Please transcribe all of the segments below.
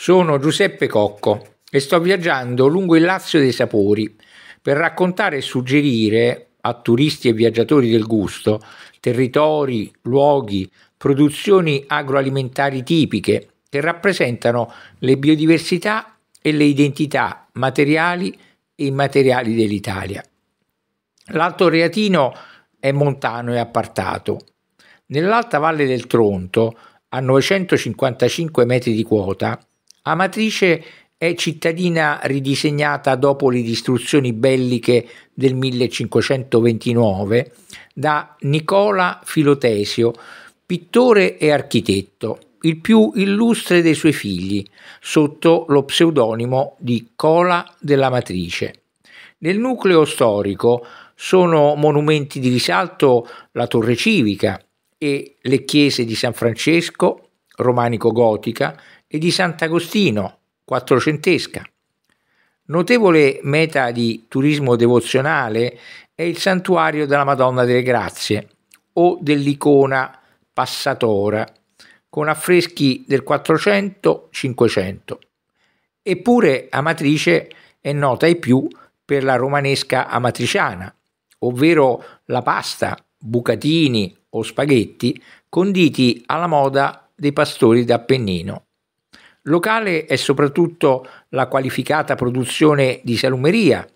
Sono Giuseppe Cocco e sto viaggiando lungo il Lazio dei Sapori per raccontare e suggerire a turisti e viaggiatori del gusto territori, luoghi, produzioni agroalimentari tipiche che rappresentano le biodiversità e le identità materiali e immateriali dell'Italia. L'Alto Reatino è montano e appartato. Nell'alta valle del Tronto, a 955 metri di quota, Amatrice è cittadina ridisegnata dopo le distruzioni belliche del 1529 da Nicola Filotesio, pittore e architetto, il più illustre dei suoi figli, sotto lo pseudonimo di Cola della Matrice. Nel nucleo storico sono monumenti di risalto la torre civica e le chiese di San Francesco, romanico-gotica, e di Sant'Agostino, quattrocentesca. Notevole meta di turismo devozionale è il santuario della Madonna delle Grazie o dell'icona Passatora, con affreschi del 400-500. Eppure Amatrice è nota ai più per la romanesca amatriciana, ovvero la pasta, bucatini o spaghetti conditi alla moda dei pastori d'Appennino. Locale è soprattutto la qualificata produzione di salumeria,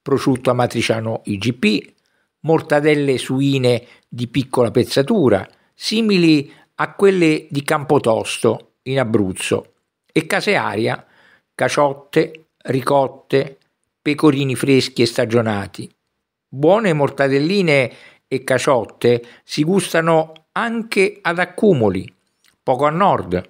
prosciutto amatriciano IGP, mortadelle suine di piccola pezzatura, simili a quelle di Campotosto in Abruzzo, e casearia, caciotte, ricotte, pecorini freschi e stagionati. Buone mortadelline e caciotte si gustano anche ad accumuli, poco a nord,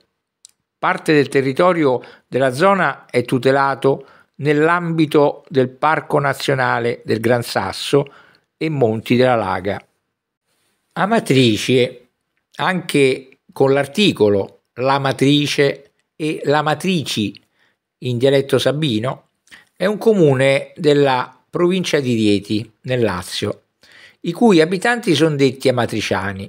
Parte del territorio della zona è tutelato nell'ambito del Parco Nazionale del Gran Sasso e Monti della Laga. Amatrice, anche con l'articolo La Matrice e La Matrici in dialetto sabino, è un comune della provincia di Rieti, nel Lazio, i cui abitanti sono detti amatriciani.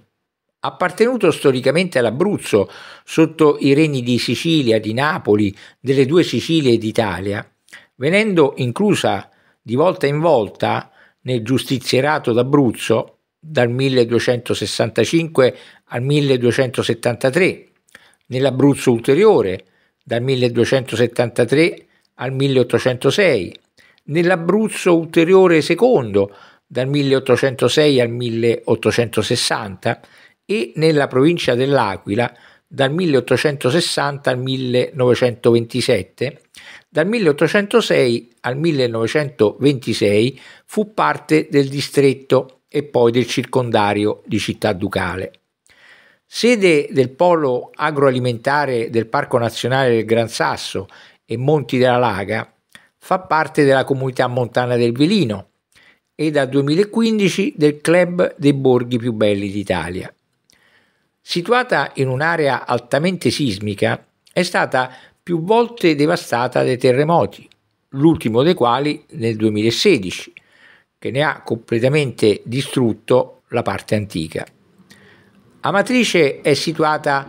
Appartenuto storicamente all'Abruzzo, sotto i regni di Sicilia, di Napoli, delle due Sicilie d'Italia, venendo inclusa di volta in volta nel giustizierato d'Abruzzo dal 1265 al 1273, nell'Abruzzo ulteriore dal 1273 al 1806, nell'Abruzzo ulteriore secondo dal 1806 al 1860 e nella provincia dell'Aquila dal 1860 al 1927. Dal 1806 al 1926 fu parte del distretto e poi del circondario di Città Ducale. Sede del polo agroalimentare del Parco Nazionale del Gran Sasso e Monti della Laga, fa parte della comunità montana del Velino e dal 2015 del Club dei Borghi più belli d'Italia situata in un'area altamente sismica, è stata più volte devastata dai terremoti, l'ultimo dei quali nel 2016, che ne ha completamente distrutto la parte antica. Amatrice è situata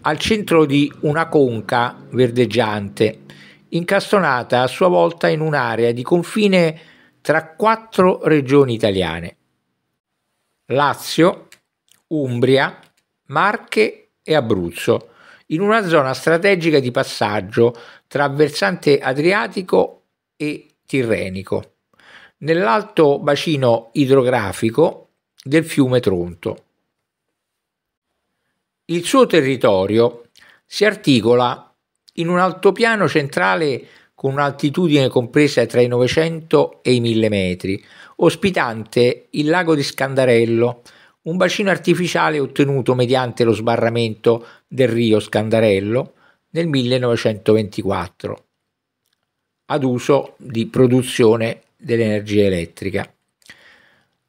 al centro di una conca verdeggiante, incastonata a sua volta in un'area di confine tra quattro regioni italiane, Lazio, Umbria, Marche e Abruzzo, in una zona strategica di passaggio tra versante adriatico e tirrenico, nell'alto bacino idrografico del fiume Tronto. Il suo territorio si articola in un altopiano centrale con un'altitudine compresa tra i 900 e i 1000 metri, ospitante il lago di Scandarello, un bacino artificiale ottenuto mediante lo sbarramento del rio Scandarello nel 1924, ad uso di produzione dell'energia elettrica.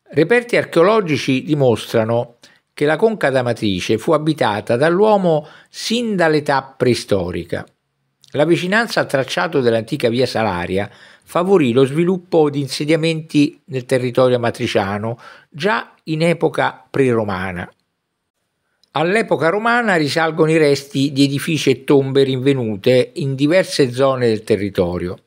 Reperti archeologici dimostrano che la conca d'Amatrice fu abitata dall'uomo sin dall'età preistorica. La vicinanza al tracciato dell'antica via Salaria favorì lo sviluppo di insediamenti nel territorio amatriciano già in epoca preromana. All'epoca romana risalgono i resti di edifici e tombe rinvenute in diverse zone del territorio.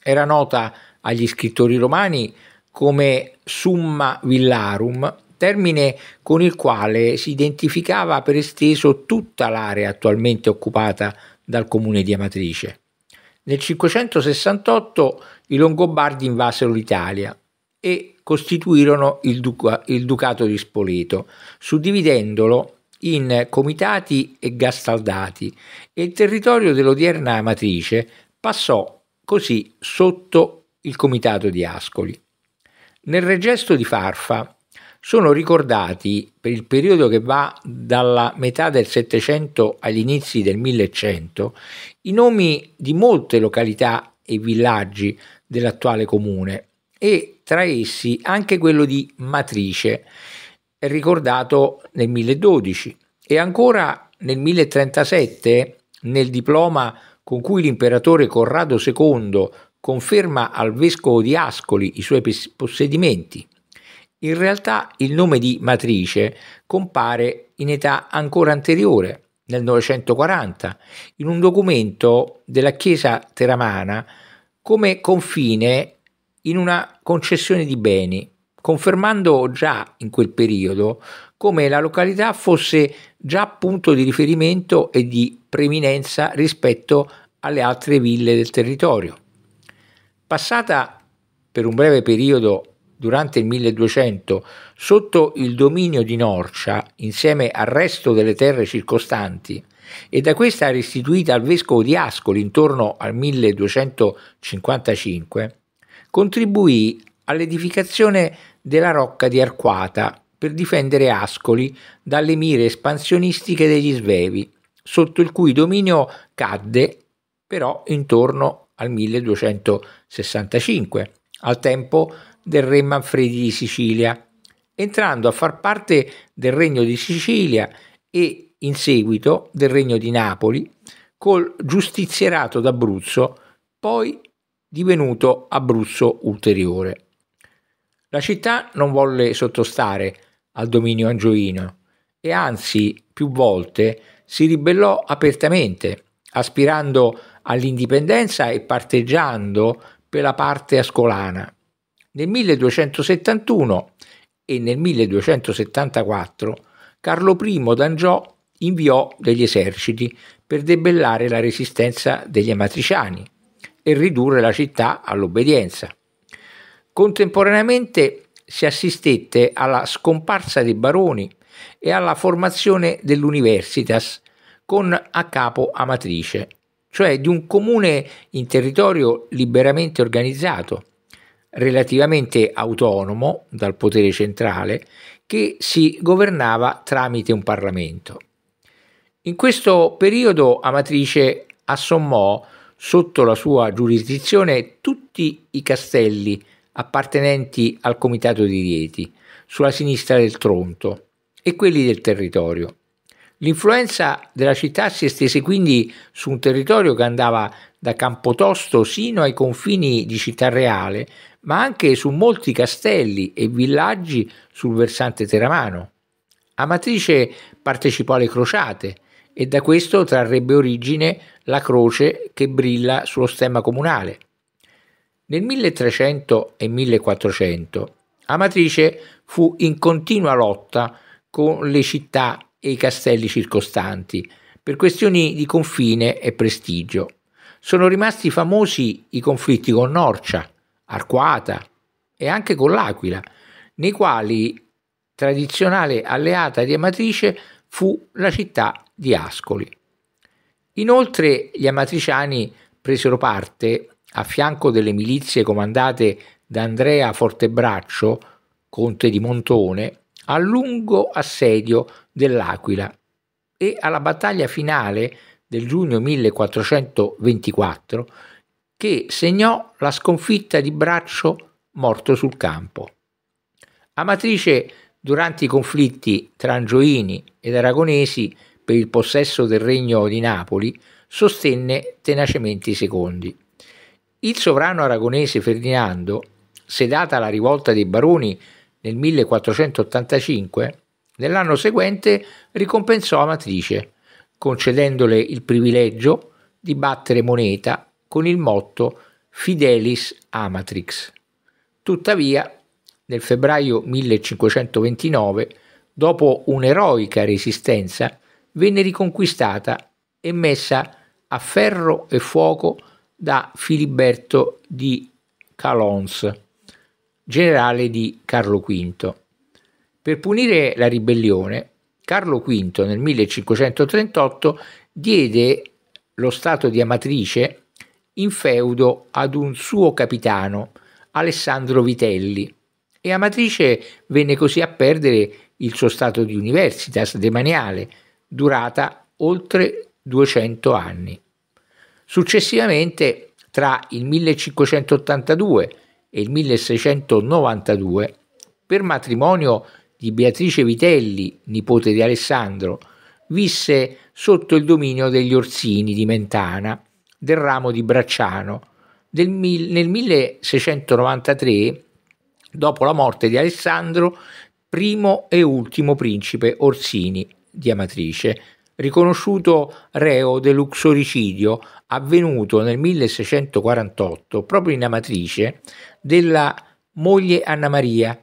Era nota agli scrittori romani come summa villarum, termine con il quale si identificava per esteso tutta l'area attualmente occupata dal comune di Amatrice. Nel 568 i Longobardi invasero l'Italia e costituirono il, Duca, il Ducato di Spoleto, suddividendolo in comitati e gastaldati e il territorio dell'odierna Amatrice passò così sotto il comitato di Ascoli. Nel regesto di Farfa sono ricordati per il periodo che va dalla metà del Settecento agli inizi del 1100 i nomi di molte località e villaggi dell'attuale comune, e tra essi anche quello di Matrice, ricordato nel 1012 e ancora nel 1037 nel diploma con cui l'imperatore Corrado II conferma al vescovo di Ascoli i suoi possedimenti. In realtà il nome di Matrice compare in età ancora anteriore, nel 940, in un documento della chiesa teramana come confine in una concessione di beni, confermando già in quel periodo come la località fosse già punto di riferimento e di preminenza rispetto alle altre ville del territorio. Passata per un breve periodo durante il 1200 sotto il dominio di Norcia insieme al resto delle terre circostanti e da questa restituita al vescovo di Ascoli intorno al 1255, contribuì all'edificazione della Rocca di Arquata per difendere Ascoli dalle mire espansionistiche degli Svevi, sotto il cui dominio cadde però intorno al 1265, al tempo del re Manfredi di Sicilia, entrando a far parte del Regno di Sicilia e in seguito del Regno di Napoli, col giustizierato d'Abruzzo, poi divenuto Abruzzo ulteriore. La città non volle sottostare al dominio angioino e anzi più volte si ribellò apertamente, aspirando all'indipendenza e parteggiando per la parte ascolana. Nel 1271 e nel 1274 Carlo I d'Angiò inviò degli eserciti per debellare la resistenza degli amatriciani e ridurre la città all'obbedienza. Contemporaneamente si assistette alla scomparsa dei baroni e alla formazione dell'Universitas con a capo Amatrice, cioè di un comune in territorio liberamente organizzato, relativamente autonomo dal potere centrale, che si governava tramite un Parlamento. In questo periodo Amatrice assommò sotto la sua giurisdizione tutti i castelli appartenenti al comitato di Rieti, sulla sinistra del Tronto, e quelli del territorio. L'influenza della città si estese quindi su un territorio che andava da Campotosto sino ai confini di Città Reale, ma anche su molti castelli e villaggi sul versante teramano. Amatrice partecipò alle crociate, e da questo trarrebbe origine la croce che brilla sullo stemma comunale. Nel 1300 e 1400 Amatrice fu in continua lotta con le città e i castelli circostanti per questioni di confine e prestigio. Sono rimasti famosi i conflitti con Norcia, Arquata e anche con l'Aquila, nei quali, tradizionale alleata di Amatrice, fu la città di Ascoli. Inoltre gli amatriciani presero parte, a fianco delle milizie comandate da Andrea Fortebraccio, conte di Montone, al lungo assedio dell'Aquila e alla battaglia finale del giugno 1424 che segnò la sconfitta di Braccio morto sul campo. Amatrice Durante i conflitti tra angioini ed aragonesi per il possesso del regno di Napoli, sostenne tenacemente i secondi. Il sovrano aragonese Ferdinando, sedata la rivolta dei baroni nel 1485, nell'anno seguente ricompensò Amatrice, concedendole il privilegio di battere moneta con il motto Fidelis Amatrix. Tuttavia, nel febbraio 1529, dopo un'eroica resistenza, venne riconquistata e messa a ferro e fuoco da Filiberto di Calons, generale di Carlo V. Per punire la ribellione, Carlo V nel 1538 diede lo stato di Amatrice in feudo ad un suo capitano, Alessandro Vitelli, e Amatrice venne così a perdere il suo stato di universitas demaniale, durata oltre 200 anni. Successivamente, tra il 1582 e il 1692, per matrimonio di Beatrice Vitelli, nipote di Alessandro, visse sotto il dominio degli Orsini di Mentana, del ramo di Bracciano. Del, nel 1693 dopo la morte di Alessandro, primo e ultimo principe Orsini di Amatrice, riconosciuto reo dell'uxoricidio avvenuto nel 1648 proprio in Amatrice della moglie Anna Maria,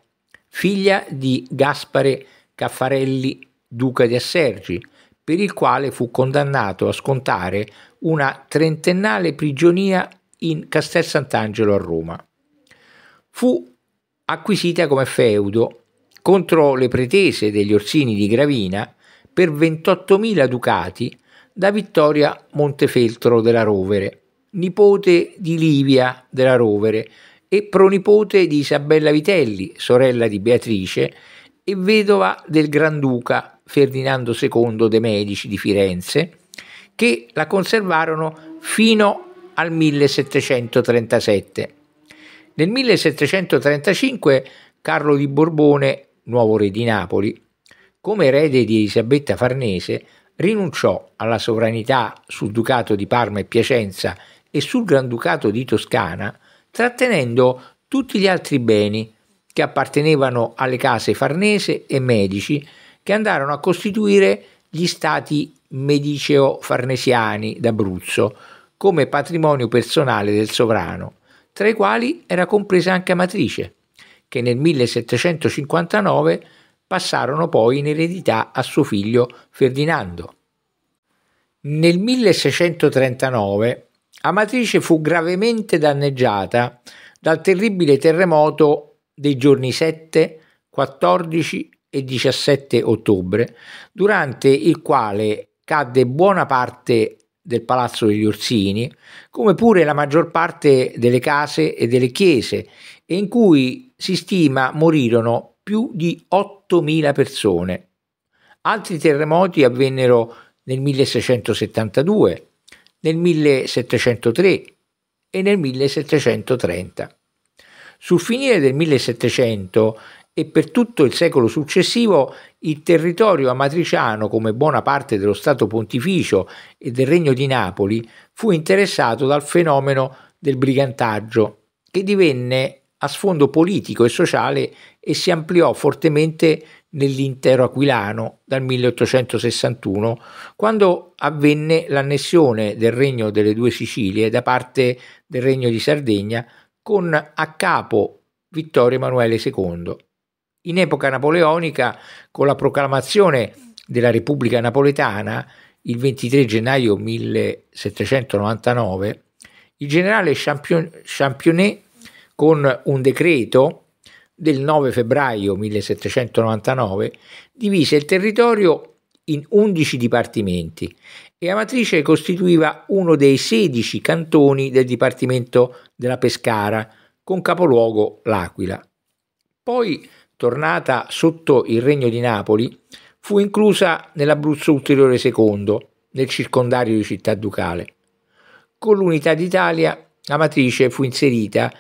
figlia di Gaspare Caffarelli, duca di Assergi, per il quale fu condannato a scontare una trentennale prigionia in Castel Sant'Angelo a Roma. Fu acquisita come feudo contro le pretese degli Orsini di Gravina per 28.000 ducati da Vittoria Montefeltro della Rovere, nipote di Livia della Rovere e pronipote di Isabella Vitelli, sorella di Beatrice e vedova del Granduca Ferdinando II de' Medici di Firenze, che la conservarono fino al 1737 nel 1735 Carlo di Borbone, nuovo re di Napoli, come erede di Elisabetta Farnese, rinunciò alla sovranità sul ducato di Parma e Piacenza e sul granducato di Toscana, trattenendo tutti gli altri beni che appartenevano alle case Farnese e Medici, che andarono a costituire gli stati mediceo-farnesiani d'Abruzzo come patrimonio personale del sovrano tra i quali era compresa anche Amatrice, che nel 1759 passarono poi in eredità a suo figlio Ferdinando. Nel 1639 Amatrice fu gravemente danneggiata dal terribile terremoto dei giorni 7, 14 e 17 ottobre, durante il quale cadde buona parte del Palazzo degli Orsini, come pure la maggior parte delle case e delle chiese, e in cui si stima morirono più di 8.000 persone. Altri terremoti avvennero nel 1672, nel 1703 e nel 1730. Sul finire del 1700 e per tutto il secolo successivo il territorio amatriciano, come buona parte dello Stato pontificio e del Regno di Napoli, fu interessato dal fenomeno del brigantaggio, che divenne a sfondo politico e sociale e si ampliò fortemente nell'intero aquilano dal 1861, quando avvenne l'annessione del Regno delle Due Sicilie da parte del Regno di Sardegna con a capo Vittorio Emanuele II in epoca napoleonica con la proclamazione della Repubblica Napoletana il 23 gennaio 1799, il generale Championnet con un decreto del 9 febbraio 1799 divise il territorio in 11 dipartimenti e Amatrice costituiva uno dei 16 cantoni del dipartimento della Pescara con capoluogo l'Aquila. Poi tornata sotto il regno di Napoli, fu inclusa nell'Abruzzo ulteriore II, nel circondario di Città Ducale. Con l'unità d'Italia la matrice fu inserita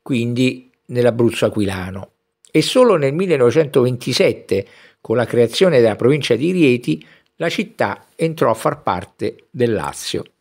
quindi nell'Abruzzo aquilano e solo nel 1927, con la creazione della provincia di Rieti, la città entrò a far parte del Lazio.